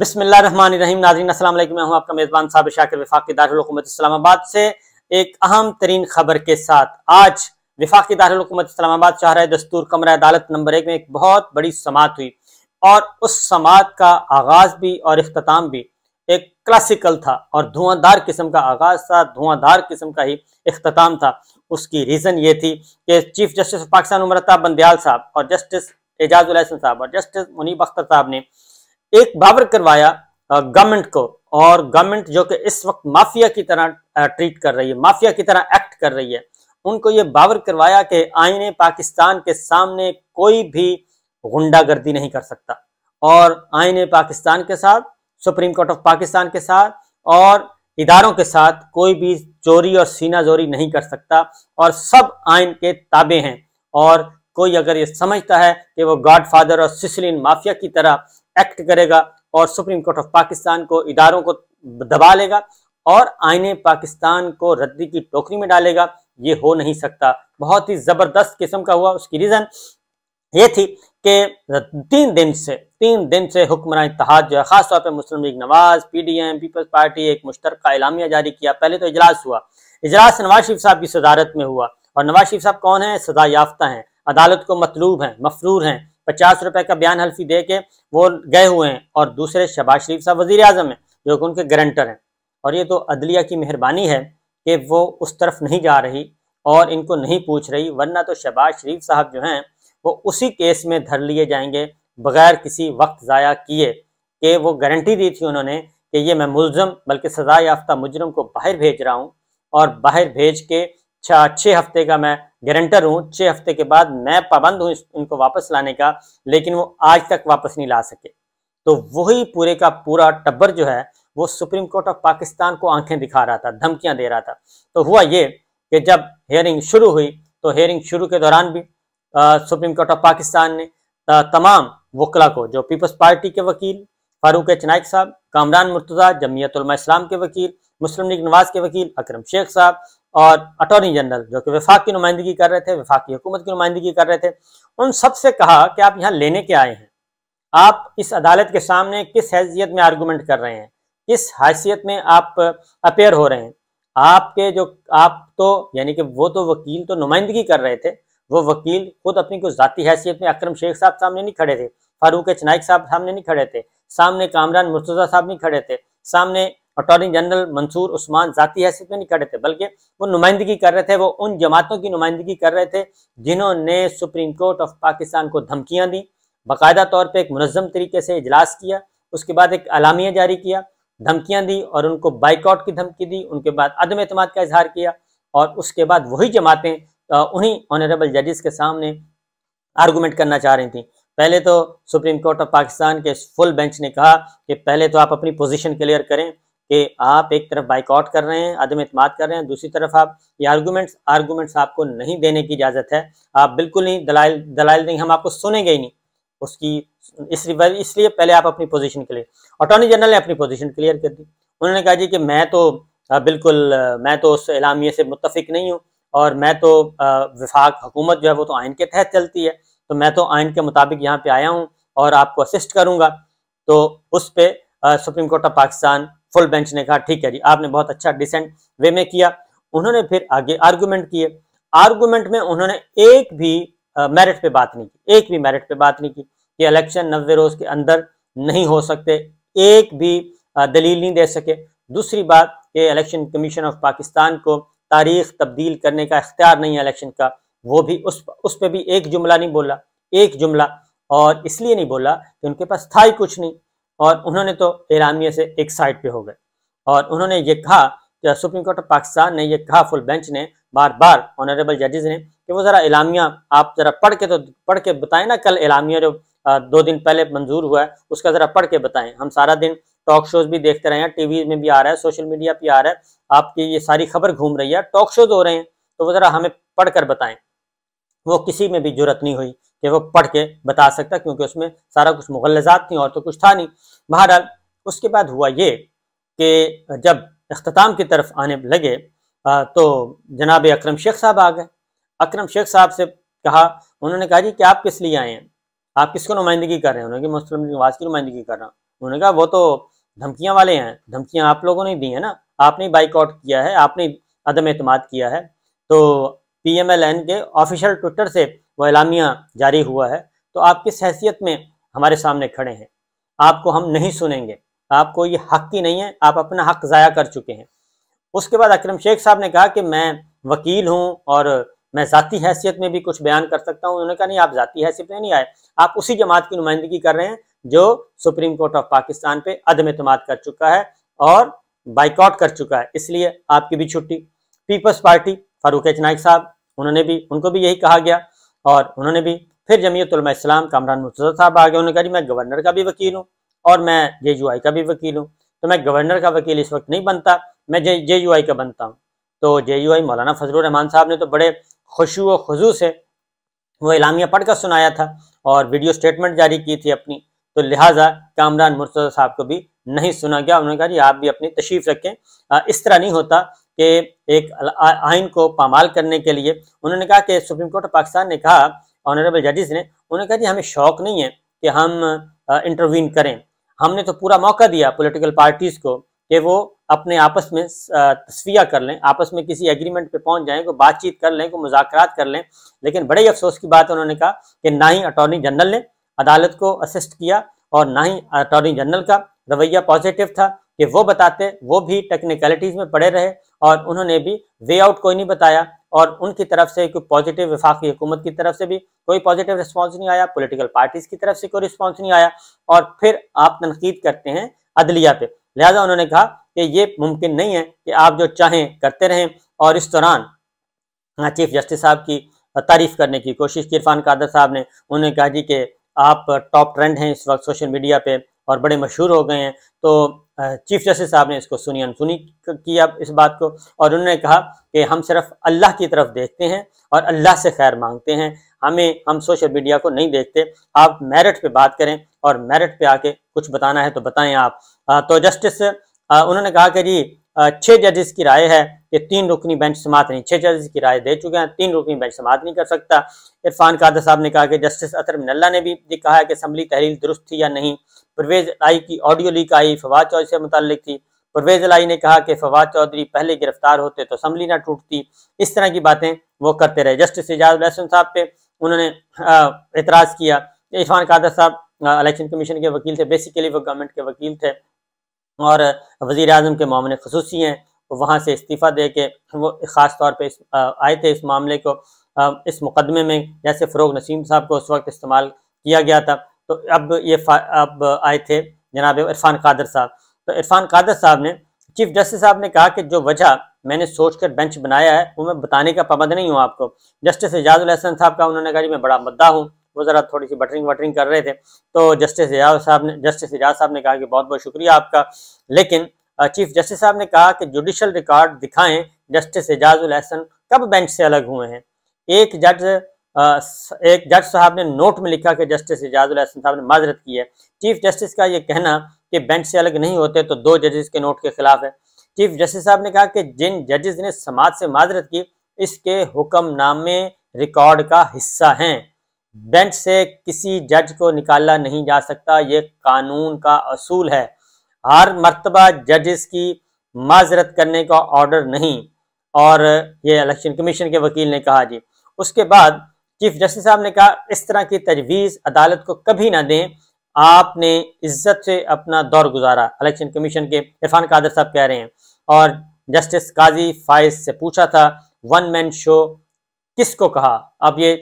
बिस्मिल्ल रहीम नाजरीन अस्सलाम मैं हूँ आपका मेज़बान साहब शाकिर विफाक दारकूमत इस्लामाबाद से एक अहम तरीन खबर के साथ आज विफाक दारकूमत इस्लामाबाद शाहरा दस्तूर कमरा अदालत नंबर एक में एक बहुत बड़ी समात हुई और उस समात का आगाज़ भी और अख्ताम भी एक क्लासिकल था और धुआंधार किस्म का आगाज़ था धुआंधार किस्म का ही अख्ताम था उसकी रीज़न ये थी कि chief justice of Pakistan Umar Ata Bandial साहब और जस्टिस एजाज साहब और जस्टिस मुनीब अख्तर साहब ने एक बावर करवाया गवर्नमेंट को और गवर्नमेंट जो कि इस वक्त माफिया की तरह ट्रीट कर रही है माफिया की तरह एक्ट कर रही है उनको ये बावर करवाया कि आईने पाकिस्तान के सामने कोई भी गुंडागर्दी नहीं कर सकता और आईने पाकिस्तान के साथ सुप्रीम कोर्ट ऑफ पाकिस्तान के साथ और इदारों के साथ कोई भी चोरी और सीना जोरी नहीं कर सकता और सब आइन के ताबे हैं और कोई अगर ये समझता है कि वो गॉडफादर और सिसलिन माफिया की तरह एक्ट करेगा और सुप्रीम कोर्ट ऑफ पाकिस्तान को इदारों को दबा लेगा और आईने पाकिस्तान को रद्दी की टोकरी में डालेगा ये हो नहीं सकता बहुत ही ज़बरदस्त किस्म का हुआ उसकी रीज़न ये थी कि तीन दिन से तीन दिन से हुक्मरान इतिहाद जो है ख़ासतौर पर Muslim League Nawaz P D M Peoples Party एक मुश्तर इलामिया जारी किया पहले तो इजलास हुआ इजलास नवाज शरीफ साहब की सदारत में हुआ और नवाज शरीफ साहब कौन है सजा याफ्ता है अदालत को मतलूब है मफरूर हैं पचास रुपए का बयान हल्फी दे के वो गए हुए हैं और दूसरे शबाज शरीफ साहब वजीर अजम हैं जो कि उनके गारंटर हैं और ये तो अदलिया की मेहरबानी है कि वो उस तरफ नहीं जा रही और इनको नहीं पूछ रही वरना तो शबाज शरीफ साहब जो हैं वो उसी केस में धर लिए जाएंगे बगैर किसी वक्त ज़ाया किए कि वो गारंटी दी थी उन्होंने कि ये मैं मुलजम बल्कि सजा याफ्ता मुजरम को बाहर भेज रहा हूँ और बाहर भेज के अच्छा, छह छः हफ्ते का मैं गारंटर हूँ छः हफ्ते के बाद मैं पाबंद हूँ इनको वापस लाने का लेकिन वो आज तक वापस नहीं ला सके तो वही पूरे का पूरा टब्बर जो है वो सुप्रीम कोर्ट ऑफ पाकिस्तान को आंखें दिखा रहा था धमकियां दे रहा था तो हुआ ये कि जब हेयरिंग शुरू हुई तो हेयरिंग शुरू के दौरान भी आ, सुप्रीम कोर्ट ऑफ पाकिस्तान ने तमाम वकला को जो पीपल्स पार्टी के वकील फारूक एच नाइक साहब कामरान मुर्तजा जमीयत इस्लाम के वकील मुस्लिम लीग नवाज के वकील अकरम शेख साहब और अटॉर्नी जनरल जो कि विफाक की नुमाइंदगी कर रहे थे विफाक की हुकूमत की नुमाइंदगी कर रहे थे उन सब से कहा कि आप यहाँ लेने के आए हैं आप इस अदालत के सामने किस हैसियत में आर्गूमेंट कर रहे हैं किस हैसियत में आप अपेयर हो रहे हैं आपके जो आप तो यानी कि वो तो वकील तो नुमाइंदगी कर रहे थे वो वकील खुद अपनी कोई ज़ाती हैसियत में अक्रम शेख साहब सामने नहीं खड़े थे फारूक चनाइक साहब सामने नहीं खड़े थे सामने कामरान मुर्तज़ा साहब नहीं खड़े थे सामने अटॉर्नी जनरल मंसूर उस्मान जाती हैसियत तो में नहीं कर रहे थे बल्कि वो नुमाइंदगी कर रहे थे वो उन जमातों की नुमाइंदगी कर रहे थे जिन्होंने सुप्रीम कोर्ट ऑफ पाकिस्तान को धमकियाँ दी बाकायदा तौर पर एक मनज़म तरीके से इजलास किया उसके बाद एक अलामिया जारी किया धमकियाँ दी और उनको बाइकआउट की धमकी दी उनके बाद अदम अतमाद का इजहार किया और उसके बाद वही जमातें उन्हीं ऑनरेबल जजेस के सामने आर्गूमेंट करना चाह रही थी पहले तो सुप्रीम कोर्ट ऑफ पाकिस्तान के फुल बेंच ने कहा कि पहले तो आप अपनी पोजीशन क्लियर करें कि आप एक तरफ बाइकआउट कर रहे हैं आदम अतमाद कर रहे हैं दूसरी तरफ आप ये आर्गूमेंट्स आर्गूमेंट्स आपको नहीं देने की इजाज़त है आप बिल्कुल नहीं दलाल दलाल नहीं हम आपको सुनेंगे ही नहीं उसकी इस इसलिए पहले आप अपनी पोजीशन क्लियर अटॉर्नी जनरल ने अपनी पोजीशन क्लियर कर दी उन्होंने कहा जी कि मैं तो बिल्कुल मैं तो उस एलामिए से मुतफिक नहीं हूँ और मैं तो विफाक हुकूमत जो है वो तो आइन के तहत चलती है तो मैं तो आइन के मुताबिक यहाँ पे आया हूँ और आपको असिस्ट करूँगा तो उस पर supreme court of Pakistan full bench ने कहा ठीक है जी आपने बहुत अच्छा डिसेंट वे में किया उन्होंने फिर आगे आर्गूमेंट किए आर्गूमेंट में उन्होंने एक भी मेरिट पे बात नहीं की एक भी मेरिट पे बात नहीं की कि इलेक्शन नब्बे रोज के अंदर नहीं हो सकते एक भी दलील नहीं दे सके दूसरी बात कि इलेक्शन कमीशन ऑफ पाकिस्तान को तारीख तब्दील करने का इख्तियार नहीं है इलेक्शन का वो भी उस उस पर भी एक जुमला नहीं बोला एक जुमला और इसलिए नहीं बोला कि उनके पास था ही कुछ नहीं और उन्होंने तो एलामिया से एक साइड पे हो गए और उन्होंने ये कहा कि सुप्रीम कोर्ट ऑफ पाकिस्तान ने ये कहा फुल बेंच ने बार बार ऑनरेबल जजेज ने कि वो ज़रा इलामिया आप ज़रा पढ़ के तो पढ़ के बताएं ना कल एलामिया जो दो दिन पहले मंजूर हुआ है उसका ज़रा पढ़ के बताएं हम सारा दिन टॉक शोज भी देखते रहे हैं टीवी में भी आ रहा है सोशल मीडिया पर आ रहा है आपकी ये सारी खबर घूम रही है टॉक शोज हो रहे हैं तो वो ज़रा हमें पढ़ कर बताएं वो किसी में भी जरूरत नहीं हुई कि वो पढ़ के बता सकता क्योंकि उसमें सारा कुछ मुगलजात थी और तो कुछ था नहीं बहरहाल उसके बाद हुआ ये कि जब अख्ताम की तरफ आने लगे तो जनाब अक्रम शेख साहब आ गए अक्रम शेख साहब से कहा उन्होंने कहा जी कि आप किस लिए आए हैं आप किसको नुमाइंदगी कर रहे हैं उन्होंने कहा मुस्लिम नवाज की नुमाइंदगी कर रहा हूँ उन्होंने कहा वो तो धमकियाँ वाले हैं धमकियाँ आप लोगों ने दी हैं ना आपने बाइकआउट किया है आपने अदम अहतम किया है तो पीएमएलएन के ऑफिशियल ट्विटर से वो एलामिया जारी हुआ है तो आप किस हैसियत में हमारे सामने खड़े हैं आपको हम नहीं सुनेंगे आपको ये हक ही नहीं है आप अपना हक ज़ाया कर चुके हैं उसके बाद अक्रम शेख साहब ने कहा कि मैं वकील हूँ और मैं ज़ाती हैसियत में भी कुछ बयान कर सकता हूँ उन्होंने कहा नहीं आप ज़ाती हैसियत में नहीं आए आप उसी जमात की नुमाइंदगी कर रहे हैं जो सुप्रीम कोर्ट ऑफ पाकिस्तान पे अदम अतमाद कर चुका है और बाइकआउट कर चुका है इसलिए आपकी भी छुट्टी पीपल्स पार्टी फारूक एच नाइक साहब उन्होंने भी उनको भी यही कहा गया और उन्होंने भी फिर इस्लाम कामरान मुर्तजा साहब आ गए उन्होंने कहा मैं गवर्नर का भी वकील हूँ और मैं जे यू आई का भी वकील हूँ तो मैं गवर्नर का वकील इस वक्त नहीं बनता मैं जे जे यू आई का बनता हूँ तो जे यू आई मौलाना रहमान साहब ने तो बड़े खुशू व खजू से वो इलामिया पढ़कर सुनाया था और वीडियो स्टेटमेंट जारी की थी अपनी तो लिहाजा कामरान मुर्तजा साहब को भी नहीं सुना गया उन्होंने कहा जी आप भी अपनी तशीफ रखें इस तरह नहीं होता के एक आइन को पामाल करने के लिए उन्होंने कहा कि सुप्रीम कोर्ट ऑफ पाकिस्तान ने कहा ऑनरेबल जजेस ने उन्होंने कहा कि हमें शौक नहीं है कि हम इंटरवीन करें हमने तो पूरा मौका दिया पॉलिटिकल पार्टीज को कि वो अपने आपस में तस्वीर कर लें आपस में किसी एग्रीमेंट पे पहुंच जाएं को बातचीत कर लें को मुजाकरात कर लें लेकिन बड़े अफसोस की बात उन्होंने कहा कि ना ही अटॉर्नी जनरल ने अदालत को असिस्ट किया और ना ही अटॉर्नी जनरल का रवैया पॉजिटिव था कि वो बताते वो भी टेक्निकलिटीज़ में पड़े रहे और उन्होंने भी वे आउट कोई नहीं बताया और उनकी तरफ से कोई पॉजिटिव विफाकी हुकूमत की तरफ से भी कोई पॉजिटिव रिस्पॉन्स नहीं आया पॉलिटिकल पार्टीज की तरफ से कोई रिस्पॉन्स नहीं आया और फिर आप तनकीद करते हैं अदलिया पे लिहाजा उन्होंने कहा कि ये मुमकिन नहीं है कि आप जो चाहें करते रहें और इस दौरान चीफ हाँ, जस्टिस साहब की तारीफ करने की कोशिश की इरफान कादर साहब ने उन्होंने कहा जी कि आप टॉप ट्रेंड हैं इस वक्त सोशल मीडिया पे और बड़े मशहूर हो गए हैं तो चीफ जस्टिस साहब ने इसको सुनी अनसुनी किया इस बात को और उन्होंने कहा कि हम सिर्फ अल्लाह की तरफ देखते हैं और अल्लाह से खैर मांगते हैं हमें हम सोशल मीडिया को नहीं देखते आप मेरिट पे बात करें और मेरिट पे आके कुछ बताना है तो बताएं आप आ, तो जस्टिस उन्होंने कहा कि जी छः जजेस की राय है ये तीन रुकनी बेंच समात नहीं छः जज की राय दे चुके हैं तीन रुकनी बेंच समाप्त नहीं कर सकता इरफान कादर साहब ने कहा कि जस्टिस अतर मिनल्ला ने भी कहा है कि असम्बली तहरील दुरुस्त थी या नहीं परवेज लाई की ऑडियो लीक आई फवाद चौधरी से मुतल थी परवेज लाई ने कहा कि फवाद चौधरी पहले गिरफ्तार होते तो असम्बली ना टूटती इस तरह की बातें वो करते रहे जस्टिस एजाज लहसन साहब पे उन्होंने एतराज़ किया इरफान कादर साहब इलेक्शन कमीशन के वकील थे बेसिकली वो गवर्नमेंट के वकील थे और वजीर अजम के मामले खसूसी हैं वहाँ से इस्तीफ़ा दे के वो ख़ास तौर पर आए थे इस मामले को इस मुकदमे में जैसे फ़रोग नसीम साहब को उस वक्त इस्तेमाल किया गया था तो अब ये अब आए थे जनाब इरफान कादर साहब तो इरफान कादर साहब ने चीफ जस्टिस साहब ने कहा कि जो वजह मैंने सोच कर बेंच बनाया है वो मैं बताने का पाबंद नहीं हूँ आपको जस्टिस एजाजुल हसन साहब का उन्होंने कहा कि मैं बड़ा मुद्दा हूँ वो ज़रा थोड़ी सी बटरिंग वटरिंग कर रहे थे तो जस्टिस एजाज साहब ने जस्टिस एजाज साहब ने कहा कि बहुत बहुत शुक्रिया आपका लेकिन चीफ जस्टिस साहब ने कहा कि जुडिशल रिकॉर्ड दिखाएं जस्टिस एजाज उलहसन कब बेंच से अलग हुए हैं एक जज एक जज साहब ने नोट में लिखा कि जस्टिस एजाजुल हसन साहब ने माजरत की है चीफ जस्टिस का ये कहना कि बेंच से अलग नहीं होते तो दो जजेस के नोट के खिलाफ है चीफ जस्टिस साहब ने कहा कि जिन जजेस ने समाज से माजरत की इसके हुक्मनामे रिकॉर्ड का हिस्सा हैं बेंच से किसी जज को निकाला नहीं जा सकता ये कानून का असूल है हर मरतबा जजेस की माजरत करने का ऑर्डर नहीं और ये इलेक्शन कमीशन के वकील ने कहा जी उसके बाद चीफ जस्टिस साहब ने कहा इस तरह की तजवीज़ अदालत को कभी ना दें आपने इज्जत से अपना दौर गुजारा इलेक्शन कमीशन के इरफान कादर साहब कह रहे हैं और जस्टिस काजी फाइज से पूछा था वन मैन शो किसको कहा अब ये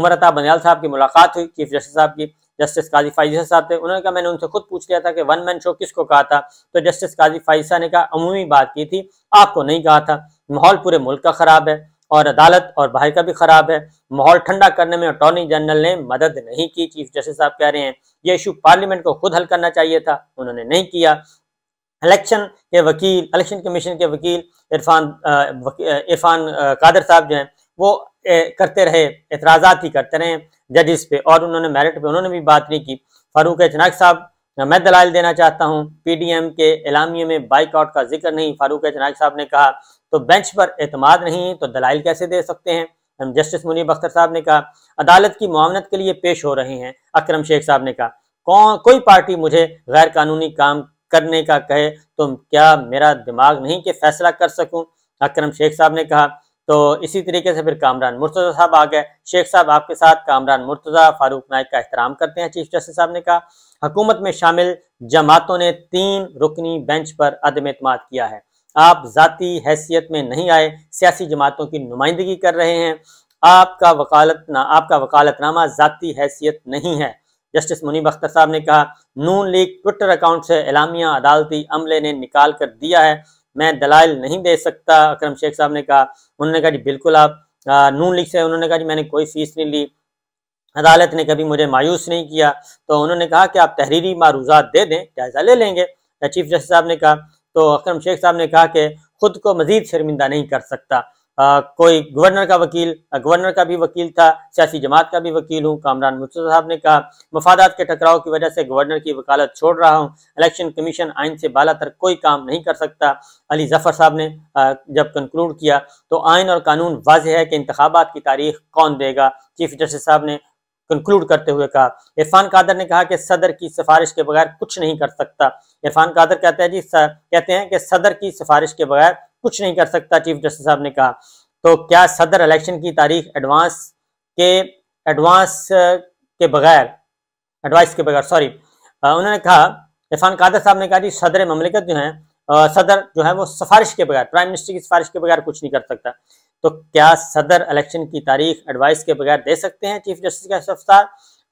उमरता बनियाल साहब की मुलाकात हुई चीफ जस्टिस साहब की जस्टिस काजी फाइजा साहब थे उन्होंने कहा मैंने उनसे खुद पूछ लिया था कि वन मैन शो किसको कहा था तो जस्टिस काजी फाइजा ने कहा अमूमी बात की थी आपको नहीं कहा था माहौल पूरे मुल्क का ख़राब है और अदालत और बाहर का भी ख़राब है माहौल ठंडा करने में अटॉर्नी जनरल ने मदद नहीं की चीफ जस्टिस साहब कह रहे हैं ये इशू पार्लियामेंट को खुद हल करना चाहिए था उन्होंने नहीं किया इलेक्शन के वकील इलेक्शन कमीशन के वकील इरफान इरफान कादर साहब जो हैं वो करते रहे एतराज ही करते रहे जजिस पे और उन्होंने मेरिट पे उन्होंने भी बात नहीं की फारूक एचनाक साहब मैं दलाल देना चाहता हूं पीडीएम के एलामिए में बाइकआउट का जिक्र नहीं फारूक एचनाक साहब ने कहा तो बेंच पर एतमाद नहीं तो दलाइल कैसे दे सकते हैं जस्टिस मुनीब अख्तर साहब ने कहा अदालत की मामनत के लिए पेश हो रहे हैं अक्रम शेख साहब ने कहा कौन कोई पार्टी मुझे गैर कानूनी काम करने का कहे तो क्या मेरा दिमाग नहीं कि फैसला कर सकूं अक्रम शेख साहब ने कहा तो इसी तरीके से फिर कामरान मुर्तज़ा साहब आ गए शेख साहब आपके साथ कामरान मुर्तज़ा फारूक नायक का एहतराम करते हैं चीफ जस्टिस साहब ने कहा हुकूमत में शामिल जमातों ने तीन रुकनी बेंच पर अदम अतमाद किया है आप ज़ाती हैसियत में नहीं आए सियासी जमातों की नुमाइंदगी कर रहे हैं आपका वकालत ना आपका वकालतनामा ज़ाती हैसियत नहीं है जस्टिस मुनीब अख्तर साहब ने कहा नून लीग ट्विटर अकाउंट से एलामिया अदालती अमले ने निकाल कर दिया है मैं दलाल नहीं दे सकता अक्रम शेख साहब ने कहा उन्होंने कहा जी बिल्कुल आप नून लिख से उन्होंने कहा जी मैंने कोई फीस नहीं ली अदालत ने कभी मुझे मायूस नहीं किया तो उन्होंने कहा कि आप तहरीरी मारूजात दे दें जायजा ले लेंगे चीफ जस्टिस साहब ने कहा तो अक्रम शेख साहब ने कहा कि खुद को मजीद शर्मिंदा नहीं कर सकता आ, कोई गवर्नर का वकील गवर्नर का भी वकील था सियासी जमात का भी वकील हूँ कामरान मुस्तर साहब ने कहा मफादात के टकराव की वजह से गवर्नर की वकालत छोड़ रहा हूँ इलेक्शन कमीशन आइन से बालातर कोई काम नहीं कर सकता अली जफ़र साहब ने आ, जब कंक्लूड किया तो आइन और कानून वाज है कि इंतबात की तारीख कौन देगा चीफ जस्टिस साहब ने कंक्लूड करते हुए कहा इरफान कादर ने कहा कि सदर की सिफारिश के बगैर कुछ नहीं कर सकता इरफान कादर कहते हैं जी कहते हैं कि सदर की सिफारिश के बगैर कुछ नहीं कर सकता चीफ जस्टिस साहब ने कहा तो क्या सदर इलेक्शन की तारीख एडवांस के एडवांस के बगैर एडवाइस के बगैर सॉरी उन्होंने कहा इरफान कादर साहब ने कहा कि सदर ममलिकत जो है सदर जो है वो सिफारिश के बगैर प्राइम मिनिस्टर की सिफारिश के बगैर कुछ नहीं कर सकता तो क्या सदर इलेक्शन की तारीख एडवाइस के बगैर दे सकते हैं चीफ जस्टिस का सफ्तार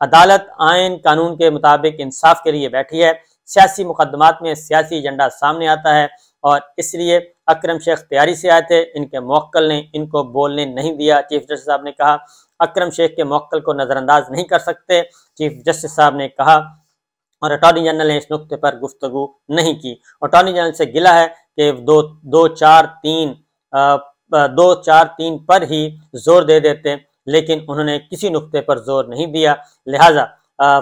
अदालत आयन कानून के मुताबिक इंसाफ के लिए बैठी है सियासी मुकदमात में सियासी एजेंडा सामने आता है और इसलिए अक्रम शेख तैयारी से आए थे इनके मोक्ल ने इनको बोलने नहीं दिया चीफ जस्टिस साहब ने कहा अक्रम शेख के मोक्ल को नज़रअंदाज नहीं कर सकते चीफ जस्टिस साहब ने कहा और अटॉर्नी जनरल ने इस नुकते पर गुफ्तु नहीं की अटॉर्नी जनरल से गिला है कि दो दो चार तीन आ, दो चार तीन पर ही जोर दे देते लेकिन उन्होंने किसी नुकते पर जोर नहीं दिया लिहाजा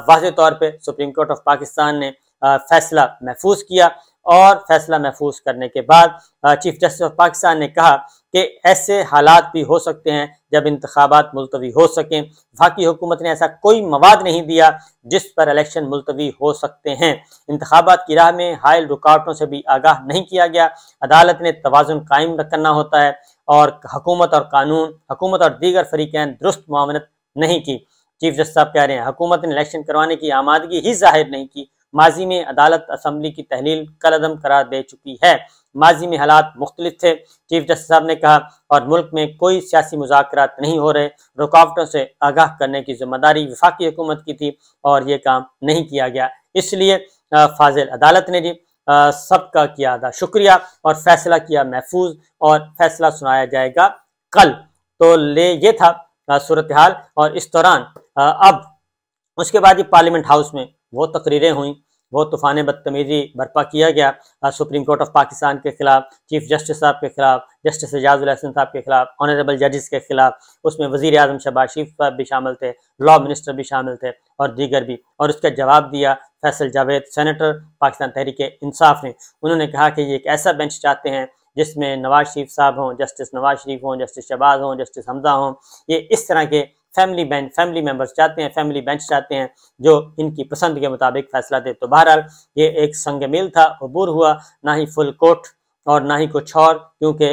वाज तौर पर सुप्रीम कोर्ट ऑफ पाकिस्तान ने आ, फैसला महफूज किया और फैसला महफूज करने के बाद चीफ जस्टिस ऑफ पाकिस्तान ने कहा कि ऐसे हालात भी हो सकते हैं जब इंतबात मुलतवी हो सकें वाकई हुकूमत ने ऐसा कोई मवाद नहीं दिया जिस पर इलेक्शन मुलतवी हो सकते हैं इंतबात की राह में हायल रुकावटों से भी आगाह नहीं किया गया अदालत ने तोज़ुन कायम करना होता है और हकूमत और कानून हकूमत और दीगर फरीकैन दुरुस्त मामनत नहीं की चीफ जस्टिस साहब कह रहे हैं हकूमत ने इलेक्शन करवाने की आमादगी ही जाहिर नहीं की माजी में अदालत असम्बली की तहलील कल अदम करार दे चुकी है माजी में हालात मुख्तलिफ थे चीफ जस्टिस साहब ने कहा और मुल्क में कोई सियासी मुजात नहीं हो रहे रुकावटों से आगाह करने की जिम्मेदारी विफाकी हुकूमत की थी और ये काम नहीं किया गया इसलिए फाजिल अदालत ने जी सबका किया अदा शुक्रिया और फैसला किया महफूज और फैसला सुनाया जाएगा कल तो ले ये था सूरत हाल और इस दौरान अब उसके बाद ही पार्लियामेंट हाउस में वो तकरीरें हुई वो तूफान बदतमीजी बर्पा किया गया सुप्रीम कोर्ट ऑफ पाकिस्तान के खिलाफ चीफ जस्टिस साहब के खिलाफ जस्टिस एजाजुल हसन साहब के खिलाफ ऑनरेबल जजेस के खिलाफ उसमें वजीर अजम शहबाज शरीफ साहब भी शामिल थे लॉ मिनिस्टर भी शामिल थे और दीगर भी और उसका जवाब दिया फैसल जावेद सैनटर पाकिस्तान तहरीक इंसाफ ने उन्होंने कहा कि ये एक ऐसा बेंच चाहते हैं जिसमें नवाज शरीफ साहब हों जस्टिस नवाज शरीफ हों जस्टिस शहबाज हों जस्टिस हमजा हों ये इस तरह के फैमिली बेंच फैमिली मेंबर्स चाहते हैं फैमिली बेंच चाहते हैं जो इनकी पसंद के मुताबिक फैसला दे तो बहरहाल ये एक संग मेल था अबूर हुआ ना ही फुल कोर्ट और ना ही कुछ और क्योंकि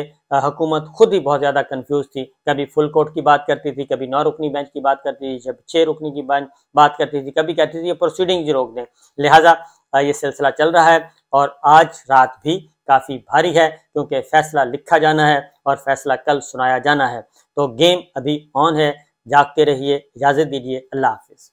हुकूमत खुद ही बहुत ज़्यादा कंफ्यूज थी कभी फुल कोर्ट की बात करती थी कभी नौ रुकनी बेंच की बात करती थी जब छः रुकनी की बेंच बात करती थी कभी कहती थी ये प्रोसीडिंग रोक दें लिहाजा ये सिलसिला चल रहा है और आज रात भी काफ़ी भारी है क्योंकि फैसला लिखा जाना है और फैसला कल सुनाया जाना है तो गेम अभी ऑन है जागते रहिए इजाज़त दीजिए अल्लाह हाफिज़